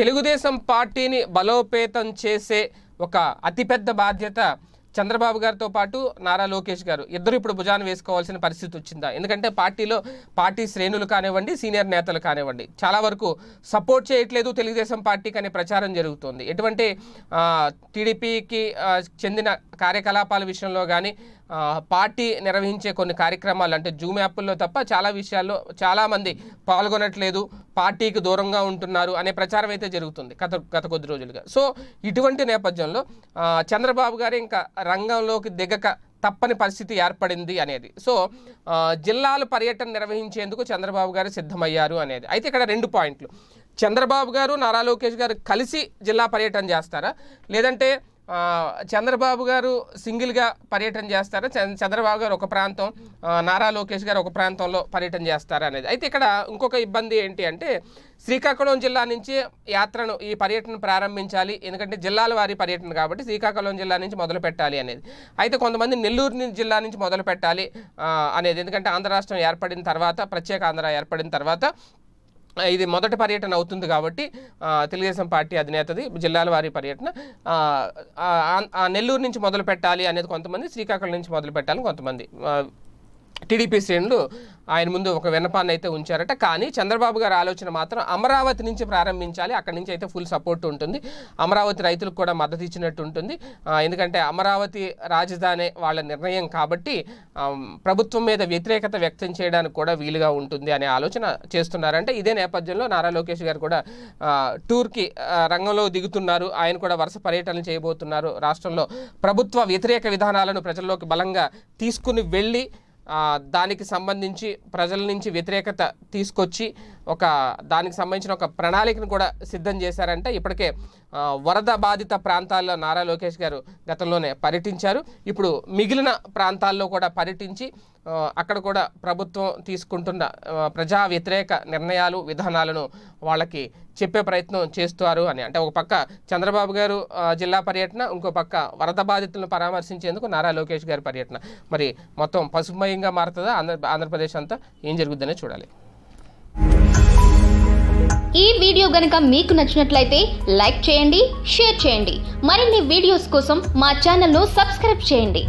తెలుగుదేశం పార్టీని బలోపేతం చేసే ఒక అతిపెద్ద బాధ్యత చంద్రబాబు గారితో పాటు నారా లోకేష్ గారు ఇద్దరు ఇప్పుడు భుజాన్ని వేసుకోవాల్సిన పరిస్థితి వచ్చిందా ఎందుకంటే పార్టీలో పార్టీ శ్రేణులు కానివ్వండి సీనియర్ నేతలు కానివ్వండి చాలా వరకు సపోర్ట్ చేయట్లేదు తెలుగుదేశం పార్టీకి అనే ప్రచారం జరుగుతోంది ఎటువంటి టీడీపీకి చెందిన కార్యకలాపాల విషయంలో కానీ పార్టీ నిర్వహించే కొన్ని కార్యక్రమాలు అంటే జూమ్ యాప్ల్లో తప్ప చాలా విషయాల్లో చాలామంది పాల్గొనట్లేదు పార్టీకి దూరంగా ఉంటున్నారు అనే ప్రచారం అయితే జరుగుతుంది గత గత కొద్ది రోజులుగా సో ఇటువంటి నేపథ్యంలో చంద్రబాబు గారు ఇంకా రంగంలోకి దిగక తప్పని పరిస్థితి ఏర్పడింది అనేది సో జిల్లాలు పర్యటన నిర్వహించేందుకు చంద్రబాబు గారు సిద్ధమయ్యారు అనేది అయితే ఇక్కడ రెండు పాయింట్లు చంద్రబాబు గారు నారా లోకేష్ గారు కలిసి జిల్లా పర్యటన చేస్తారా లేదంటే చంద్రబాబు గారు సింగిల్గా పర్యటన చేస్తారా చంద్రబాబు గారు ఒక ప్రాంతం నారా లోకేష్ గారు ఒక ప్రాంతంలో పర్యటన చేస్తారా అనేది అయితే ఇక్కడ ఇంకొక ఇబ్బంది ఏంటి అంటే శ్రీకాకుళం జిల్లా నుంచి యాత్రను ఈ పర్యటన ప్రారంభించాలి ఎందుకంటే జిల్లాల వారి పర్యటన కాబట్టి శ్రీకాకుళం జిల్లా నుంచి మొదలు పెట్టాలి అనేది అయితే కొంతమంది నెల్లూరు జిల్లా నుంచి మొదలు పెట్టాలి అనేది ఎందుకంటే ఆంధ్ర ఏర్పడిన తర్వాత ప్రత్యేక ఆంధ్ర ఏర్పడిన తర్వాత ఇది మొదటి పర్యటన అవుతుంది కాబట్టి తెలుగుదేశం పార్టీ అధినేతది జిల్లాల వారి పర్యటన నెల్లూరు నుంచి మొదలు పెట్టాలి అనేది కొంతమంది శ్రీకాకుళం నుంచి మొదలు పెట్టాలని కొంతమంది టీడీపీ శ్రేణులు ఆయన ముందు ఒక విన్నపాన్ని అయితే ఉంచారట కానీ చంద్రబాబు గారు ఆలోచన మాత్రం అమరావతి నుంచి ప్రారంభించాలి అక్కడి నుంచి అయితే ఫుల్ సపోర్ట్ ఉంటుంది అమరావతి రైతులకు కూడా మద్దతు ఇచ్చినట్టు ఉంటుంది ఎందుకంటే అమరావతి రాజధాని వాళ్ళ నిర్ణయం కాబట్టి ప్రభుత్వం మీద వ్యతిరేకత వ్యక్తం చేయడానికి కూడా వీలుగా ఉంటుంది అనే ఆలోచన చేస్తున్నారంటే ఇదే నేపథ్యంలో నారా లోకేష్ గారు కూడా టూర్కి రంగంలో దిగుతున్నారు ఆయన కూడా వరుస పర్యటనలు చేయబోతున్నారు రాష్ట్రంలో ప్రభుత్వ వ్యతిరేక విధానాలను ప్రజల్లోకి బలంగా తీసుకుని వెళ్ళి దానికి సంబంధించి ప్రజల నుంచి వ్యతిరేకత తీసుకొచ్చి ఒక దానికి సంబంధించిన ఒక ప్రణాళికను కూడా సిద్ధం చేశారంటే ఇప్పటికే వరద బాధిత ప్రాంతాల్లో నారా లోకేష్ గారు గతంలోనే పర్యటించారు ఇప్పుడు మిగిలిన ప్రాంతాల్లో కూడా పర్యటించి అక్కడ కూడా ప్రభుత్వం తీసుకుంటున్న ప్రజా వ్యతిరేక నిర్ణయాలు విధానాలను వాళ్ళకి చెప్పే ప్రయత్నం చేస్తారు అని అంటే ఒక పక్క చంద్రబాబు గారు జిల్లా పర్యటన ఇంకో పక్క వరద బాధితులను పరామర్శించేందుకు నారా లోకేష్ గారి పర్యటన మరి మొత్తం పసుపుమయ ఏంగా మారుతుందో ఆంధ్ర ఆంధ్రప్రదేశ్ అంతా ఏం జరుగుద్దనే చూడాలి ఈ వీడియో గనుక మీకు నచ్చినట్లయితే లైక్ చేయండి షేర్ చేయండి మరిన్ని వీడియోస్ కోసం మా ను సబ్స్క్రైబ్ చేయండి